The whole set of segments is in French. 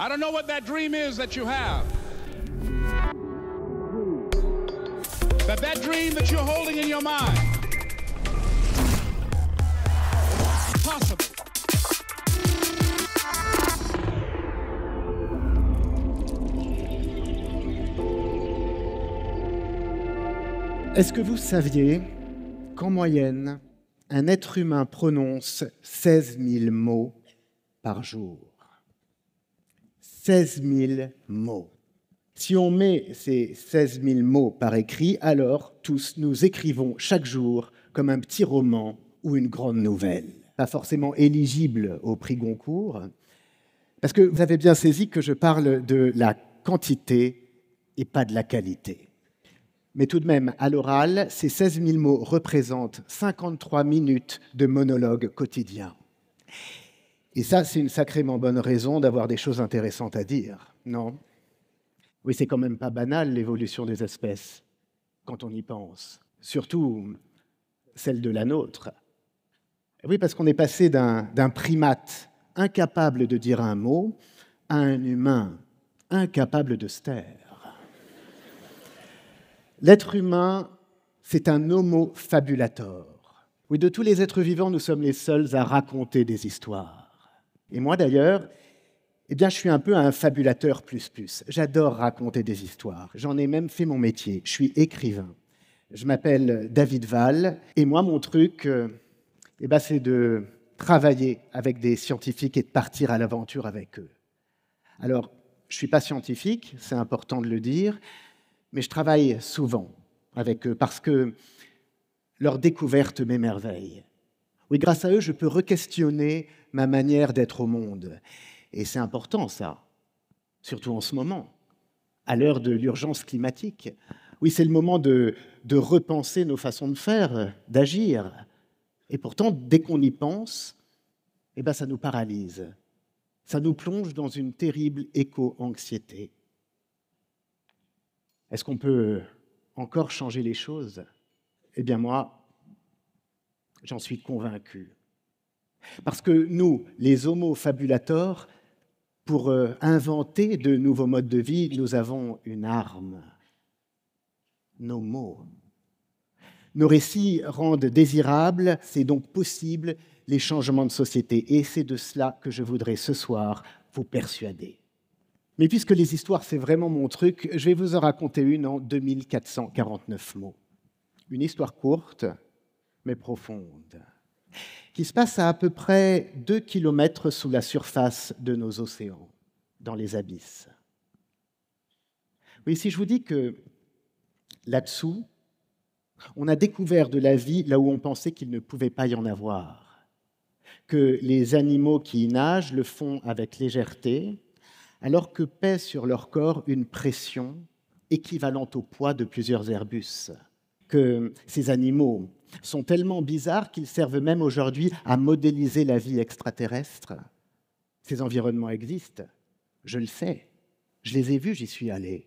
I don't know what that dream is that you have. But that dream that you're holding in your mind, possible. Est-ce que vous saviez qu'en moyenne, un être humain prononce 16 000 mots par jour 16 000 mots. Si on met ces 16 000 mots par écrit, alors tous nous écrivons chaque jour comme un petit roman ou une grande nouvelle. Pas forcément éligible au prix Goncourt, parce que vous avez bien saisi que je parle de la quantité et pas de la qualité. Mais tout de même, à l'oral, ces 16 000 mots représentent 53 minutes de monologue quotidien. Et ça, c'est une sacrément bonne raison d'avoir des choses intéressantes à dire, non Oui, c'est quand même pas banal l'évolution des espèces, quand on y pense. Surtout celle de la nôtre. Oui, parce qu'on est passé d'un primate incapable de dire un mot à un humain incapable de se taire. L'être humain, c'est un homo fabulator. Oui, de tous les êtres vivants, nous sommes les seuls à raconter des histoires. Et moi d'ailleurs, eh je suis un peu un fabulateur plus plus. J'adore raconter des histoires. J'en ai même fait mon métier. Je suis écrivain. Je m'appelle David Val. Et moi, mon truc, euh, eh ben, c'est de travailler avec des scientifiques et de partir à l'aventure avec eux. Alors, je ne suis pas scientifique, c'est important de le dire, mais je travaille souvent avec eux parce que leur découverte m'émerveille mais grâce à eux, je peux re-questionner ma manière d'être au monde. Et c'est important, ça, surtout en ce moment, à l'heure de l'urgence climatique. Oui, c'est le moment de, repenser nos façons de faire, d'agir. Et pourtant, dès qu'on y pense, eh ben, ça nous paralyse. Ça nous plonge dans une terrible éco-anxiété. Est-ce qu'on peut encore changer les choses Eh bien moi, j'en suis convaincu. Parce que nous, les homo pour euh, inventer de nouveaux modes de vie, nous avons une arme, nos mots. Nos récits rendent désirables, c'est donc possible, les changements de société. Et c'est de cela que je voudrais ce soir vous persuader. Mais puisque les histoires, c'est vraiment mon truc, je vais vous en raconter une en 2449 mots. Une histoire courte, mais profonde, qui se passe à à peu près 2 km sous la surface de nos océans, dans les abysses. Oui, si je vous dis que là-dessous, on a découvert de la vie là où on pensait qu'il ne pouvait pas y en avoir, que les animaux qui y nagent le font avec légèreté, alors que pèse sur leur corps une pression équivalente au poids de plusieurs Airbus, que ces animaux sont tellement bizarres qu'ils servent même aujourd'hui à modéliser la vie extraterrestre. Ces environnements existent, je le sais, je les ai vus, j'y suis allé.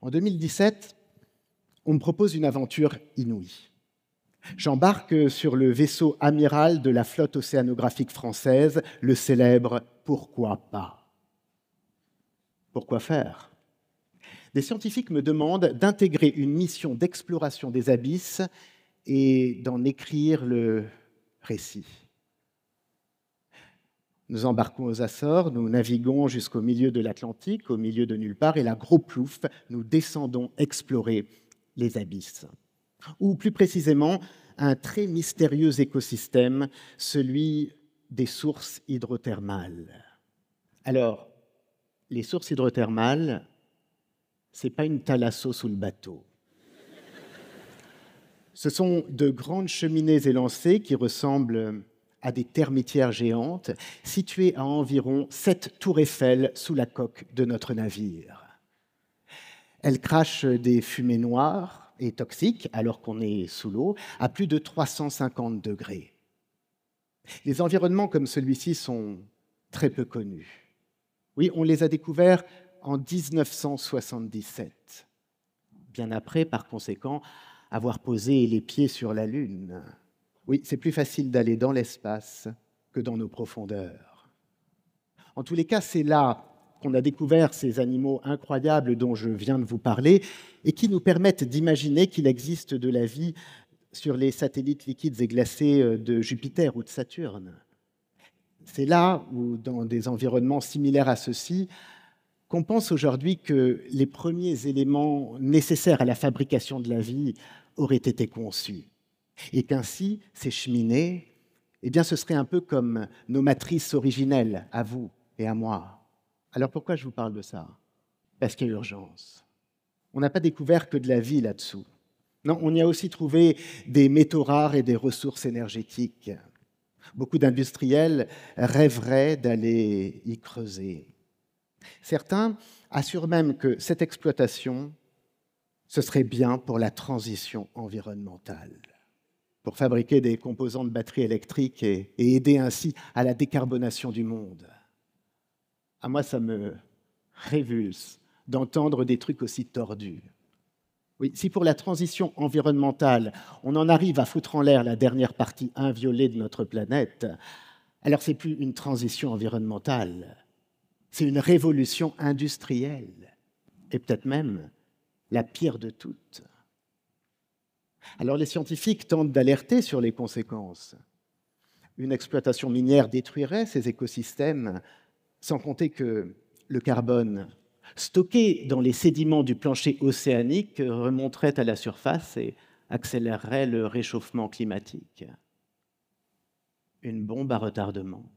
En 2017, on me propose une aventure inouïe. J'embarque sur le vaisseau amiral de la flotte océanographique française, le célèbre Pourquoi pas Pourquoi faire des scientifiques me demandent d'intégrer une mission d'exploration des abysses et d'en écrire le récit. Nous embarquons aux Açores, nous naviguons jusqu'au milieu de l'Atlantique, au milieu de nulle part, et la gros plouf, nous descendons explorer les abysses. Ou plus précisément, un très mystérieux écosystème, celui des sources hydrothermales. Alors, les sources hydrothermales, c'est pas une thalasso sous le bateau. Ce sont de grandes cheminées élancées qui ressemblent à des termitières géantes, situées à environ sept tours Eiffel sous la coque de notre navire. Elles crachent des fumées noires et toxiques alors qu'on est sous l'eau à plus de 350 degrés. Les environnements comme celui-ci sont très peu connus. Oui, on les a découverts en 1977, bien après, par conséquent, avoir posé les pieds sur la Lune. Oui, c'est plus facile d'aller dans l'espace que dans nos profondeurs. En tous les cas, c'est là qu'on a découvert ces animaux incroyables dont je viens de vous parler et qui nous permettent d'imaginer qu'il existe de la vie sur les satellites liquides et glacés euh, de Jupiter ou de Saturne. C'est là où, dans des environnements similaires à ceux-ci, qu'on pense aujourd'hui que les premiers éléments nécessaires à la fabrication de la vie auraient été conçus, et qu'ainsi ces cheminées, eh bien, ce serait un peu comme nos matrices originelles, à vous et à moi. Alors pourquoi je vous parle de ça Parce qu'il y a urgence. On n'a pas découvert que de la vie là-dessous. Non, on y a aussi trouvé des métaux rares et des ressources énergétiques. Beaucoup d'industriels rêveraient d'aller y creuser. Certains assurent même que cette exploitation, ce serait bien pour la transition environnementale, pour fabriquer des composants de batteries électriques et, aider ainsi à la décarbonation du monde. À moi, ça me révulse d'entendre des trucs aussi tordus. Oui, si pour la transition environnementale, on en arrive à foutre en l'air la dernière partie inviolée de notre planète, alors c'est plus une transition environnementale, c'est une révolution industrielle, et peut-être même la pire de toutes. Alors les scientifiques tentent d'alerter sur les conséquences. Une exploitation minière détruirait ces écosystèmes, sans compter que le carbone stocké dans les sédiments du plancher océanique remonterait à la surface et accélérerait le réchauffement climatique. Une bombe à retardement.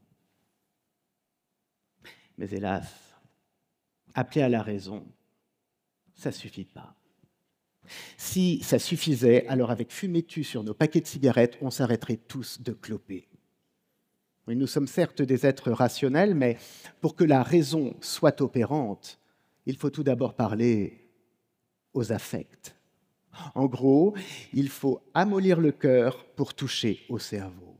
Mais hélas, appeler à la raison, ça ne suffit pas. Si ça suffisait, alors avec fumée-tu sur nos paquets de cigarettes, on s'arrêterait tous de cloper. nous sommes certes des êtres rationnels, mais pour que la raison soit opérante, il faut tout d'abord parler aux affects. En gros, il faut amollir le cœur pour toucher au cerveau.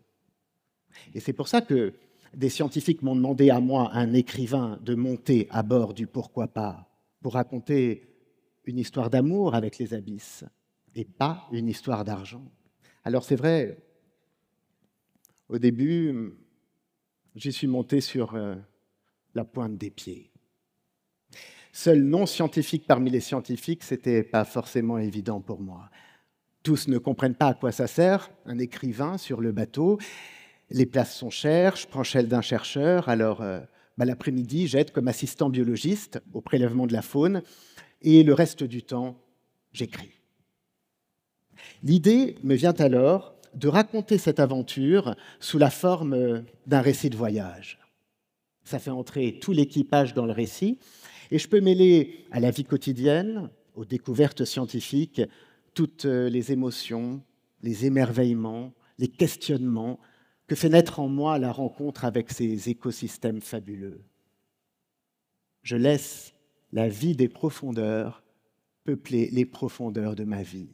Et c'est pour ça que des scientifiques m'ont demandé à moi, un écrivain, de monter à bord du pourquoi pas pour raconter une histoire d'amour avec les abysses et pas une histoire d'argent. Alors c'est vrai, au début, j'y suis monté sur euh, la pointe des pieds. Seul non scientifique parmi les scientifiques, c'était pas forcément évident pour moi. Tous ne comprennent pas à quoi ça sert, un écrivain sur le bateau, les places sont chères, je prends celle d'un chercheur, alors euh, bah, l'après-midi, j'aide comme assistant biologiste au prélèvement de la faune, et le reste du temps, j'écris. L'idée me vient alors de raconter cette aventure sous la forme d'un récit de voyage. Ça fait entrer tout l'équipage dans le récit, et je peux mêler à la vie quotidienne, aux découvertes scientifiques, toutes euh, les émotions, les émerveillements, les questionnements, que fait naître en moi la rencontre avec ces écosystèmes fabuleux. Je laisse la vie des profondeurs peupler les profondeurs de ma vie.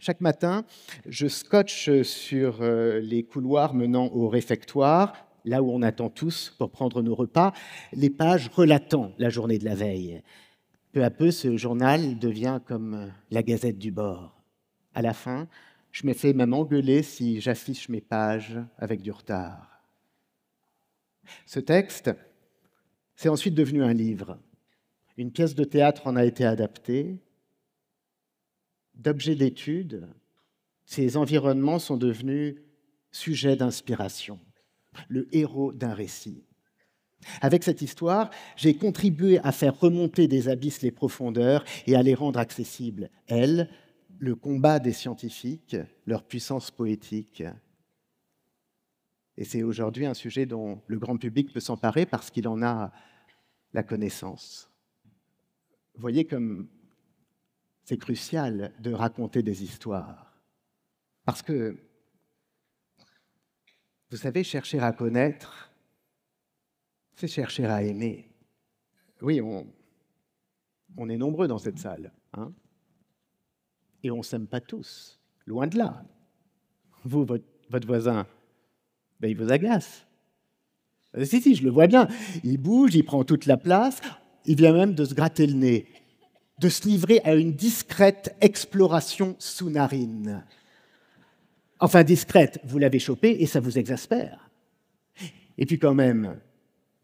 Chaque matin, je scotche sur euh, les couloirs menant au réfectoire, là où on attend tous pour prendre nos repas, les pages relatant la journée de la veille. Peu à peu, ce journal devient comme la gazette du bord. À la fin, je fais même engueuler si j'affiche mes pages avec du retard. Ce texte, c'est ensuite devenu un livre. Une pièce de théâtre en a été adaptée. D'objet d'étude, ces environnements sont devenus sujets d'inspiration, le héros d'un récit. Avec cette histoire, j'ai contribué à faire remonter des abysses les profondeurs et à les rendre accessibles, elles, le combat des scientifiques, leur puissance poétique. Et c'est aujourd'hui un sujet dont le grand public peut s'emparer parce qu'il en a la connaissance. voyez comme c'est crucial de raconter des histoires. Parce que, vous savez, chercher à connaître, c'est chercher à aimer. Oui, on, on est nombreux dans cette salle. Hein et on ne s'aime pas tous, loin de là. Vous, votre, voisin, ben, il vous agace. Ben, si, si, je le vois bien. Il bouge, il prend toute la place, il vient même de se gratter le nez, de se livrer à une discrète exploration sous-narine. Enfin, discrète, vous l'avez chopé et ça vous exaspère. Et puis quand même,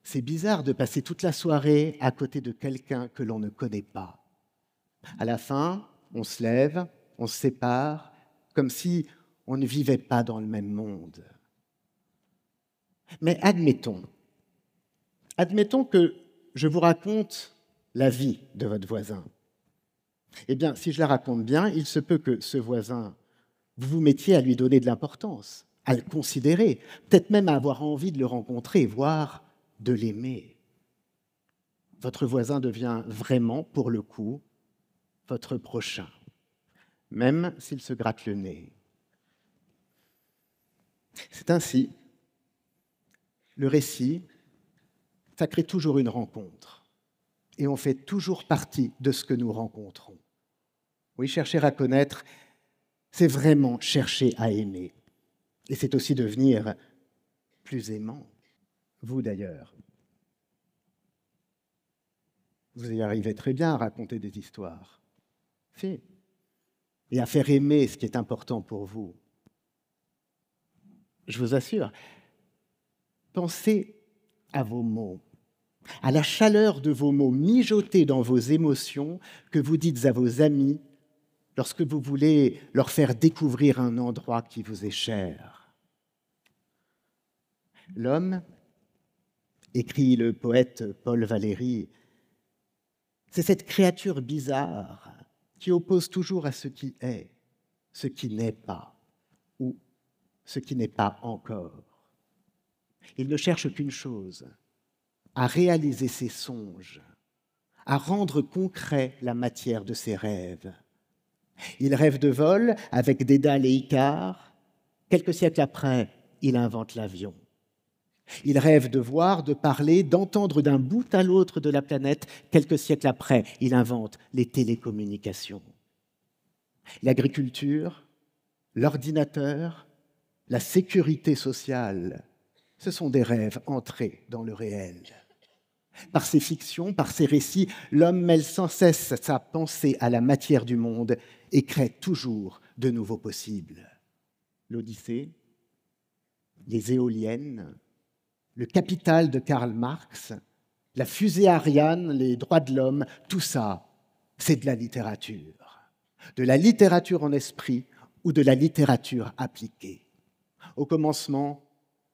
c'est bizarre de passer toute la soirée à côté de quelqu'un que l'on ne connaît pas. À la fin, on se lève, on se sépare, comme si on ne vivait pas dans le même monde. Mais admettons, admettons que je vous raconte la vie de votre voisin. Eh bien, si je la raconte bien, il se peut que ce voisin, vous vous mettiez à lui donner de l'importance, à le considérer, peut-être même à avoir envie de le rencontrer, voire de l'aimer. Votre voisin devient vraiment, pour le coup, votre prochain, même s'il se gratte le nez. C'est ainsi, le récit, ça crée toujours une rencontre, et on fait toujours partie de ce que nous rencontrons. Oui, chercher à connaître, c'est vraiment chercher à aimer, et c'est aussi devenir plus aimant, vous d'ailleurs. Vous y arrivez très bien à raconter des histoires. Et à faire aimer ce qui est important pour vous. Je vous assure, pensez à vos mots, à la chaleur de vos mots mijotés dans vos émotions que vous dites à vos amis lorsque vous voulez leur faire découvrir un endroit qui vous est cher. L'homme, écrit le poète Paul Valéry, c'est cette créature bizarre qui oppose toujours à ce qui est, ce qui n'est pas, ou ce qui n'est pas encore. Il ne cherche qu'une chose, à réaliser ses songes, à rendre concret la matière de ses rêves. Il rêve de vol avec Dédale et Icare. Quelques siècles après, il invente l'avion. Il rêve de voir, de parler, d'entendre d'un bout à l'autre de la planète. Quelques siècles après, il invente les télécommunications. L'agriculture, l'ordinateur, la sécurité sociale, ce sont des rêves entrés dans le réel. Par ses fictions, par ses récits, l'homme mêle sans cesse sa pensée à la matière du monde et crée toujours de nouveaux possibles. L'Odyssée, les éoliennes, le capital de Karl Marx, la fusée Ariane, les droits de l'homme, tout ça, c'est de la littérature. De la littérature en esprit ou de la littérature appliquée. Au commencement,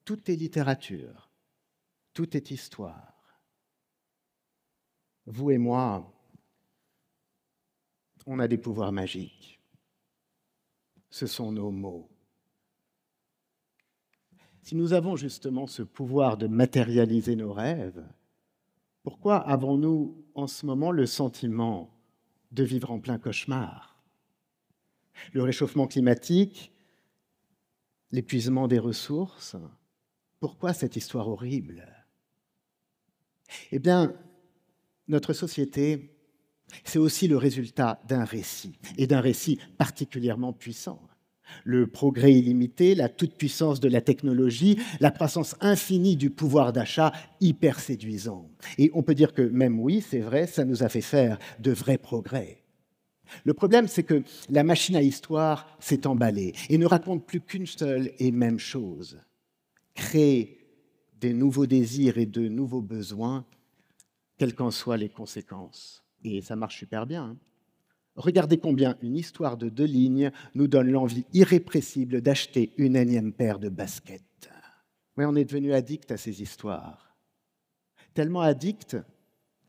tout est littérature, tout est histoire. Vous et moi, on a des pouvoirs magiques. Ce sont nos mots. Si nous avons justement ce pouvoir de matérialiser nos rêves, pourquoi avons-nous en ce moment le sentiment de vivre en plein cauchemar Le réchauffement climatique, l'épuisement des ressources, pourquoi cette histoire horrible Eh bien, notre société, c'est aussi le résultat d'un récit, et d'un récit particulièrement puissant le progrès illimité, la toute-puissance de la technologie, la croissance infinie du pouvoir d'achat hyper séduisant. Et on peut dire que même oui, c'est vrai, ça nous a fait faire de vrais progrès. Le problème, c'est que la machine à histoire s'est emballée et ne raconte plus qu'une seule et même chose. Créer des nouveaux désirs et de nouveaux besoins, quelles qu'en soient les conséquences. Et ça marche super bien. Hein. Regardez combien une histoire de deux lignes nous donne l'envie irrépressible d'acheter une énième paire de baskets. Oui, on est devenu addict à ces histoires. Tellement addict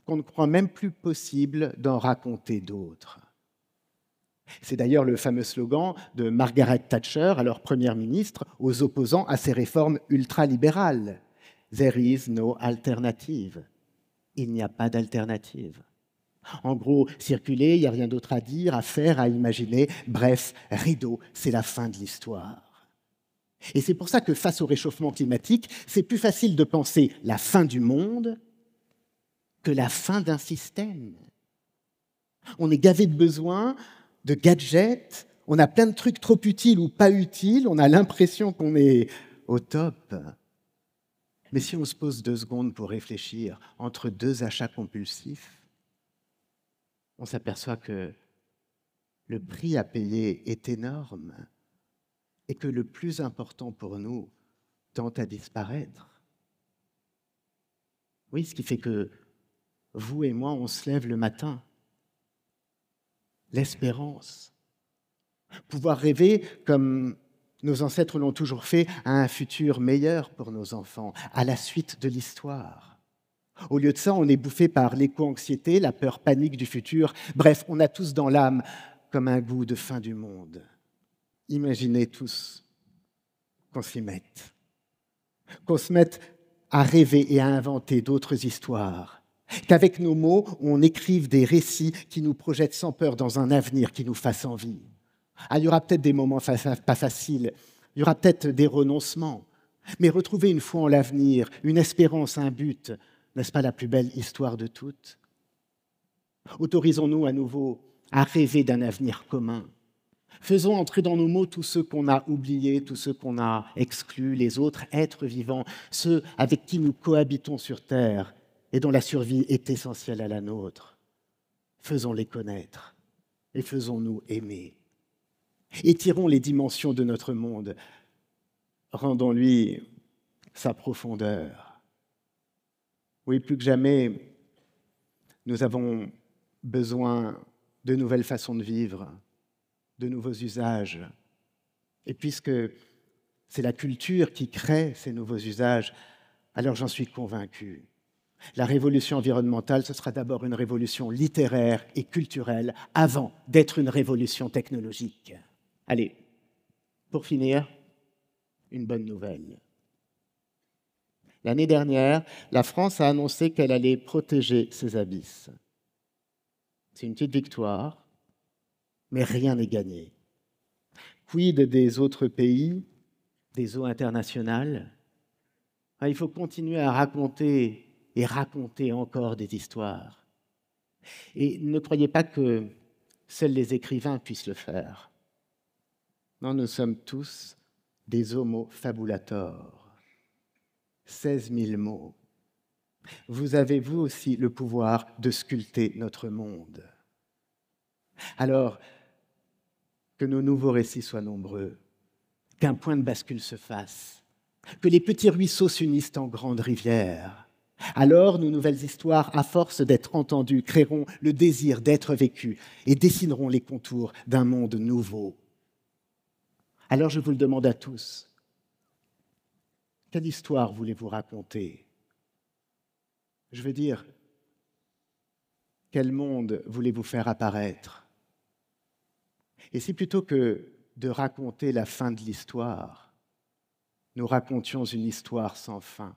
qu'on ne croit même plus possible d'en raconter d'autres. C'est d'ailleurs le fameux slogan de Margaret Thatcher, alors première ministre, aux opposants à ces réformes ultralibérales. There is no alternative. Il n'y a pas d'alternative. En gros, circuler, il n'y a rien d'autre à dire, à faire, à imaginer. Bref, rideau, c'est la fin de l'histoire. Et c'est pour ça que face au réchauffement climatique, c'est plus facile de penser la fin du monde que la fin d'un système. On est gavé de besoins, de gadgets, on a plein de trucs trop utiles ou pas utiles, on a l'impression qu'on est au top. Mais si on se pose deux secondes pour réfléchir entre deux achats compulsifs, on s'aperçoit que le prix à payer est énorme et que le plus important pour nous tend à disparaître. Oui, ce qui fait que vous et moi, on se lève le matin. L'espérance. Pouvoir rêver comme nos ancêtres l'ont toujours fait à un futur meilleur pour nos enfants, à la suite de l'histoire. Au lieu de ça, on est bouffé par l'éco-anxiété, la peur panique du futur. Bref, on a tous dans l'âme comme un goût de fin du monde. Imaginez tous qu'on s'y mette, qu'on se mette à rêver et à inventer d'autres histoires, qu'avec nos mots, on écrive des récits qui nous projettent sans peur dans un avenir qui nous fasse envie. Ah, il y aura peut-être des moments pas faciles, il y aura peut-être des renoncements, mais retrouver une foi en l'avenir, une espérance, un but, n'est-ce pas la plus belle histoire de toutes Autorisons-nous à nouveau à rêver d'un avenir commun. Faisons entrer dans nos mots tous ceux qu'on a oubliés, tous ceux qu'on a exclus, les autres êtres vivants, ceux avec qui nous cohabitons sur Terre et dont la survie est essentielle à la nôtre. Faisons-les connaître et faisons-nous aimer. Étirons les dimensions de notre monde. Rendons-lui sa profondeur. Oui, plus que jamais, nous avons besoin de nouvelles façons de vivre, de nouveaux usages. Et puisque c'est la culture qui crée ces nouveaux usages, alors j'en suis convaincu. La révolution environnementale, ce sera d'abord une révolution littéraire et culturelle avant d'être une révolution technologique. Allez, pour finir, une bonne nouvelle. L'année dernière, la France a annoncé qu'elle allait protéger ses abysses. C'est une petite victoire, mais rien n'est gagné. Quid des autres pays, des eaux internationales ah, Il faut continuer à raconter et raconter encore des histoires. Et ne croyez pas que seuls les écrivains puissent le faire. Non, nous sommes tous des homo fabulators 16 000 mots. Vous avez vous aussi le pouvoir de sculpter notre monde. Alors, que nos nouveaux récits soient nombreux, qu'un point de bascule se fasse, que les petits ruisseaux s'unissent en grandes rivières. Alors, nos nouvelles histoires, à force d'être entendues, créeront le désir d'être vécues et dessineront les contours d'un monde nouveau. Alors, je vous le demande à tous, quelle histoire voulez-vous raconter Je veux dire, quel monde voulez-vous faire apparaître Et si plutôt que de raconter la fin de l'histoire, nous racontions une histoire sans fin,